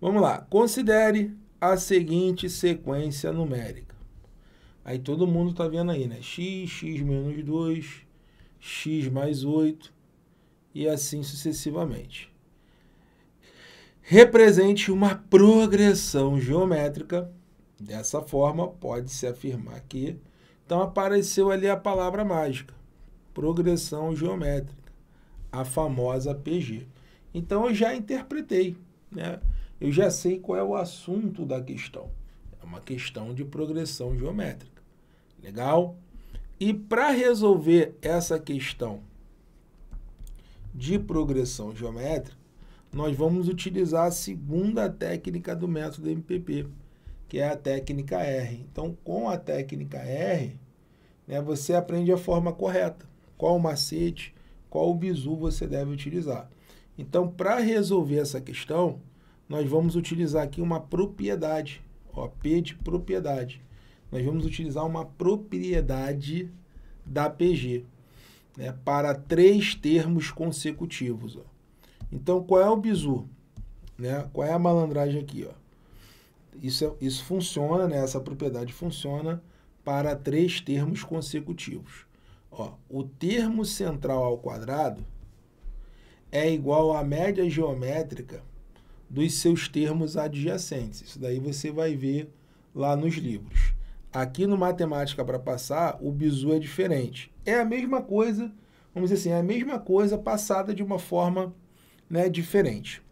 Vamos lá, considere a seguinte sequência numérica. Aí todo mundo está vendo aí, né? x, x menos 2, x mais 8 e assim sucessivamente. Represente uma progressão geométrica. Dessa forma, pode-se afirmar que... Então apareceu ali a palavra mágica, progressão geométrica, a famosa PG. Então eu já interpretei, né? eu já sei qual é o assunto da questão. É uma questão de progressão geométrica. Legal? E para resolver essa questão de progressão geométrica, nós vamos utilizar a segunda técnica do método MPP, que é a técnica R. Então, com a técnica R, né, você aprende a forma correta, qual macete, qual bizu você deve utilizar. Então, para resolver essa questão, nós vamos utilizar aqui uma propriedade, ó, P de propriedade. Nós vamos utilizar uma propriedade da PG né, para três termos consecutivos. Ó. Então, qual é o bizu? Né? Qual é a malandragem aqui? Ó? Isso, é, isso funciona, né? essa propriedade funciona para três termos consecutivos. Ó, o termo central ao quadrado é igual à média geométrica dos seus termos adjacentes. Isso daí você vai ver lá nos livros. Aqui no Matemática para Passar, o bizu é diferente. É a mesma coisa, vamos dizer assim, é a mesma coisa passada de uma forma né, diferente.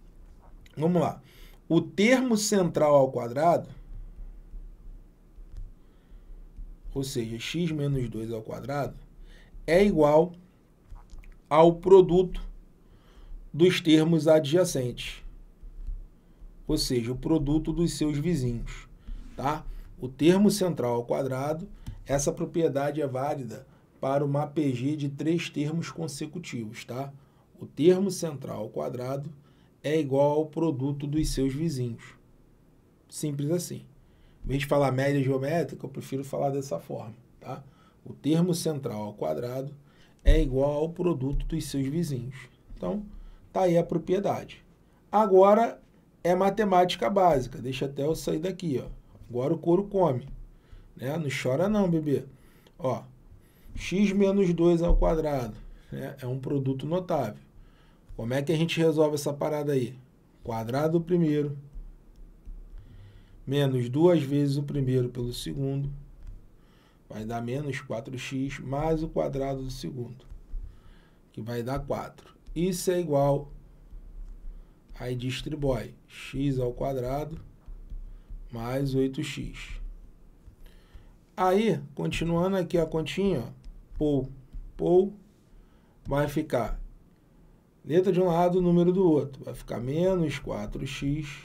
Vamos lá. O termo central ao quadrado, ou seja, x menos 2 ao quadrado, é igual ao produto dos termos adjacentes ou seja, o produto dos seus vizinhos. Tá? O termo central ao quadrado, essa propriedade é válida para uma APG de três termos consecutivos. Tá? O termo central ao quadrado é igual ao produto dos seus vizinhos. Simples assim. Em vez de falar média geométrica, eu prefiro falar dessa forma. Tá? O termo central ao quadrado é igual ao produto dos seus vizinhos. Então, tá aí a propriedade. Agora é matemática básica. Deixa até eu sair daqui, ó. Agora o couro come. Né? Não chora não, bebê. Ó, x menos 2 ao quadrado né? é um produto notável. Como é que a gente resolve essa parada aí? Quadrado do primeiro, menos duas vezes o primeiro pelo segundo, vai dar menos 4x, mais o quadrado do segundo, que vai dar 4. Isso é igual Aí distribui x ao quadrado mais 8x. Aí, continuando aqui a continha, ó, pou, pou, vai ficar letra de um lado, número do outro. Vai ficar menos 4x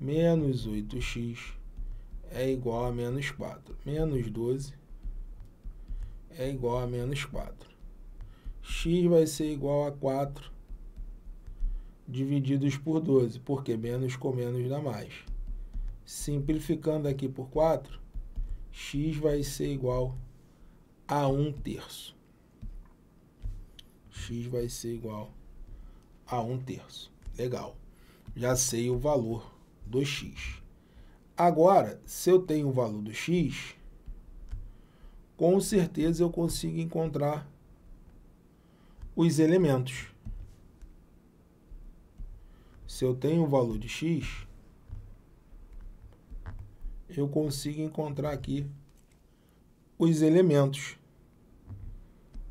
menos 8x é igual a menos 4. Menos 12 é igual a menos 4. x vai ser igual a 4 divididos por 12, porque menos com menos dá mais. Simplificando aqui por 4, x vai ser igual a 1 terço. x vai ser igual a 1 terço. Legal. Já sei o valor do x. Agora, se eu tenho o valor do x, com certeza eu consigo encontrar os elementos se eu tenho um valor de x, eu consigo encontrar aqui os elementos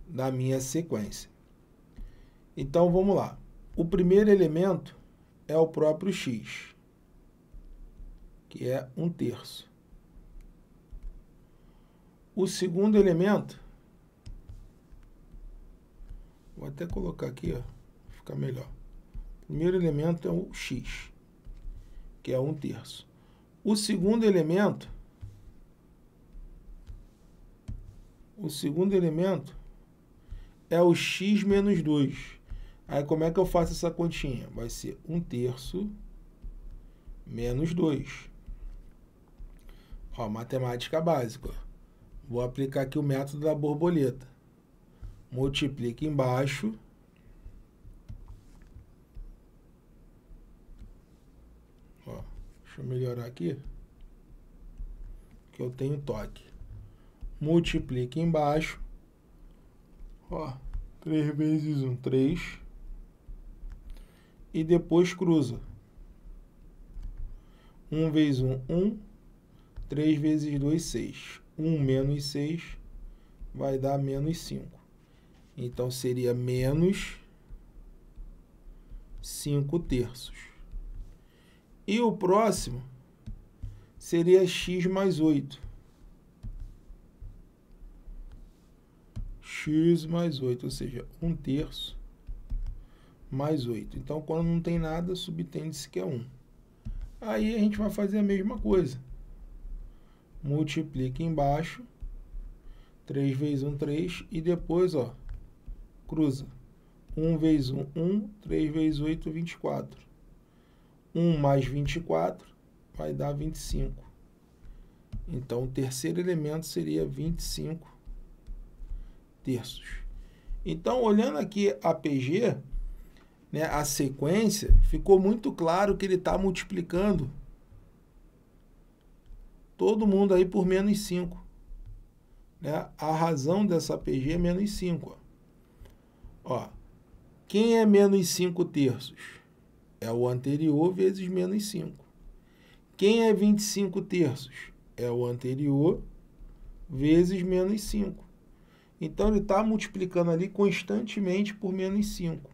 da minha sequência. Então, vamos lá. O primeiro elemento é o próprio x, que é um terço. O segundo elemento, vou até colocar aqui, ó, fica melhor primeiro elemento é o x, que é 1 terço. O segundo elemento, o segundo elemento é o x menos 2. Aí como é que eu faço essa continha? Vai ser 1 terço menos 2. Ó, matemática básica. Vou aplicar aqui o método da borboleta. Multiplica embaixo Deixa eu melhorar aqui. Que eu tenho toque. Multiplica embaixo. Ó, 3 vezes 1, 3. E depois cruza. 1 vezes 1, 1. 3 vezes 2, 6. 1 menos 6 vai dar menos 5. Então, seria menos 5 terços. E o próximo seria x mais 8. x mais 8, ou seja, 1 terço mais 8. Então, quando não tem nada, subtende-se que é 1. Aí a gente vai fazer a mesma coisa. Multiplica embaixo, 3 vezes 1, 3, e depois, ó, cruza. 1 vezes 1, 1, 3 vezes 8, 24. 1 mais 24 vai dar 25. Então, o terceiro elemento seria 25 terços. Então, olhando aqui a PG, né, a sequência, ficou muito claro que ele está multiplicando todo mundo aí por menos 5. Né? A razão dessa PG é menos 5. Ó. ó. Quem é menos 5 terços? é o anterior vezes menos 5. Quem é 25 terços? É o anterior vezes menos 5. Então, ele está multiplicando ali constantemente por menos 5.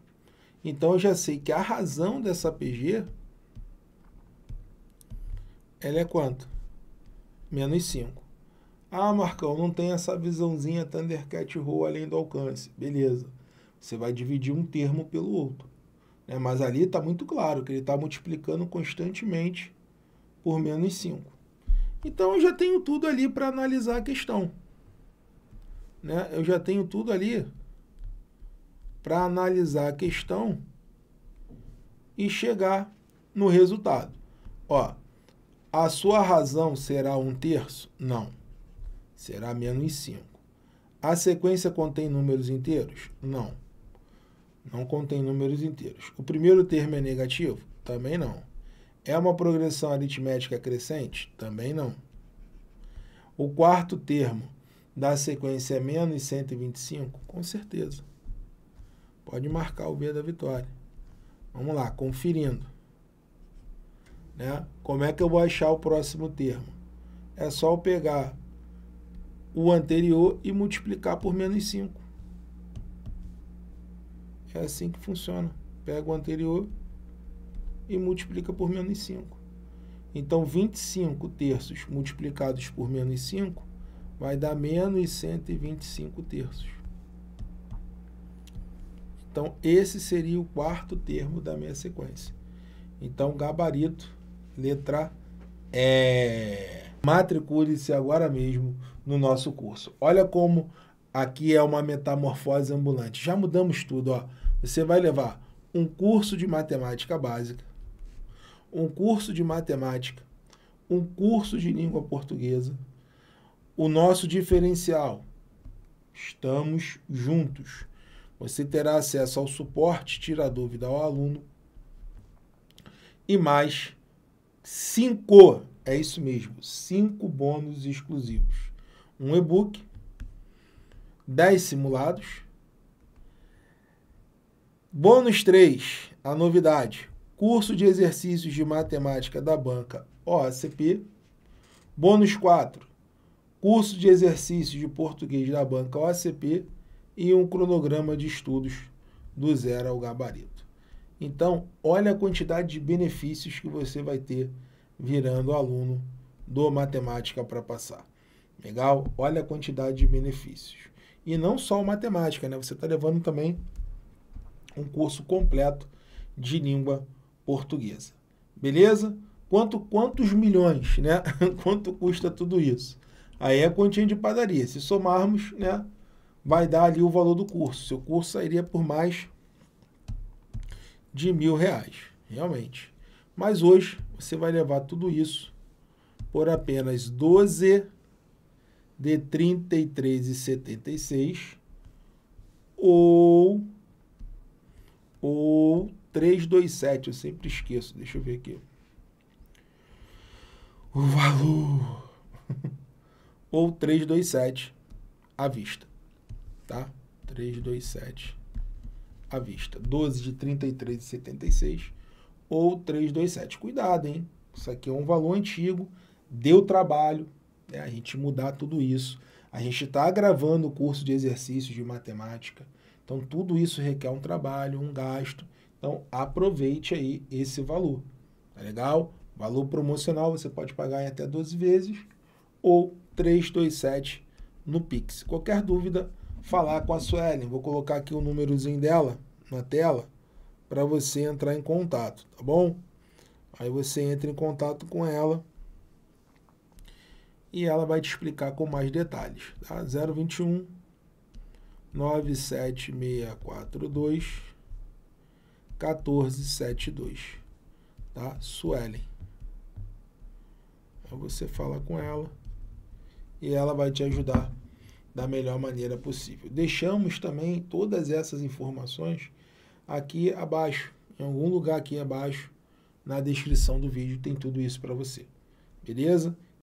Então, eu já sei que a razão dessa PG ela é quanto? Menos 5. Ah, Marcão, não tem essa visãozinha Thundercat Row além do alcance. Beleza. Você vai dividir um termo pelo outro. Né? Mas ali está muito claro que ele está multiplicando constantemente por menos 5. Então eu já tenho tudo ali para analisar a questão. Né? Eu já tenho tudo ali para analisar a questão e chegar no resultado. Ó, a sua razão será um terço? Não. Será menos 5. A sequência contém números inteiros? Não não contém números inteiros. O primeiro termo é negativo? Também não. É uma progressão aritmética crescente? Também não. O quarto termo da sequência é menos 125? Com certeza. Pode marcar o V da vitória. Vamos lá, conferindo. Né? Como é que eu vou achar o próximo termo? É só eu pegar o anterior e multiplicar por menos 5. É assim que funciona. Pega o anterior e multiplica por menos 5. Então, 25 terços multiplicados por menos 5 vai dar menos 125 terços. Então, esse seria o quarto termo da minha sequência. Então, gabarito, letra E. Matricule-se agora mesmo no nosso curso. Olha como aqui é uma metamorfose ambulante. Já mudamos tudo, ó. Você vai levar um curso de matemática básica, um curso de matemática, um curso de língua portuguesa. O nosso diferencial. Estamos juntos. Você terá acesso ao suporte, tira dúvida ao aluno. E mais cinco, é isso mesmo, cinco bônus exclusivos. Um e-book, dez simulados, Bônus 3, a novidade, curso de exercícios de matemática da banca OACP. Bônus 4, curso de exercícios de português da banca OACP e um cronograma de estudos do zero ao gabarito. Então, olha a quantidade de benefícios que você vai ter virando aluno do Matemática para Passar. Legal? Olha a quantidade de benefícios. E não só o Matemática, né? Você está levando também um curso completo de língua portuguesa. Beleza? Quanto, quantos milhões, né? Quanto custa tudo isso? Aí é a continha de padaria. Se somarmos, né? Vai dar ali o valor do curso. Seu curso sairia por mais de mil reais, realmente. Mas hoje você vai levar tudo isso por apenas 12 de 33,76 ou 327, eu sempre esqueço. Deixa eu ver aqui. O valor. Ou 327 à vista. Tá? 327 à vista. 12 de 33,76 ou 327. Cuidado, hein? Isso aqui é um valor antigo, deu trabalho, né? a gente mudar tudo isso. A gente está gravando o curso de exercícios de matemática. Então, tudo isso requer um trabalho, um gasto. Então, aproveite aí esse valor. Tá legal? Valor promocional você pode pagar em até 12 vezes ou 327 no Pix. Qualquer dúvida, falar com a Suelen. Vou colocar aqui o númerozinho dela na tela para você entrar em contato, tá bom? Aí você entra em contato com ela e ela vai te explicar com mais detalhes. Tá? 021 97642 1472, tá? Suelen. Aí você fala com ela e ela vai te ajudar da melhor maneira possível. Deixamos também todas essas informações aqui abaixo, em algum lugar aqui abaixo, na descrição do vídeo tem tudo isso para você. Beleza?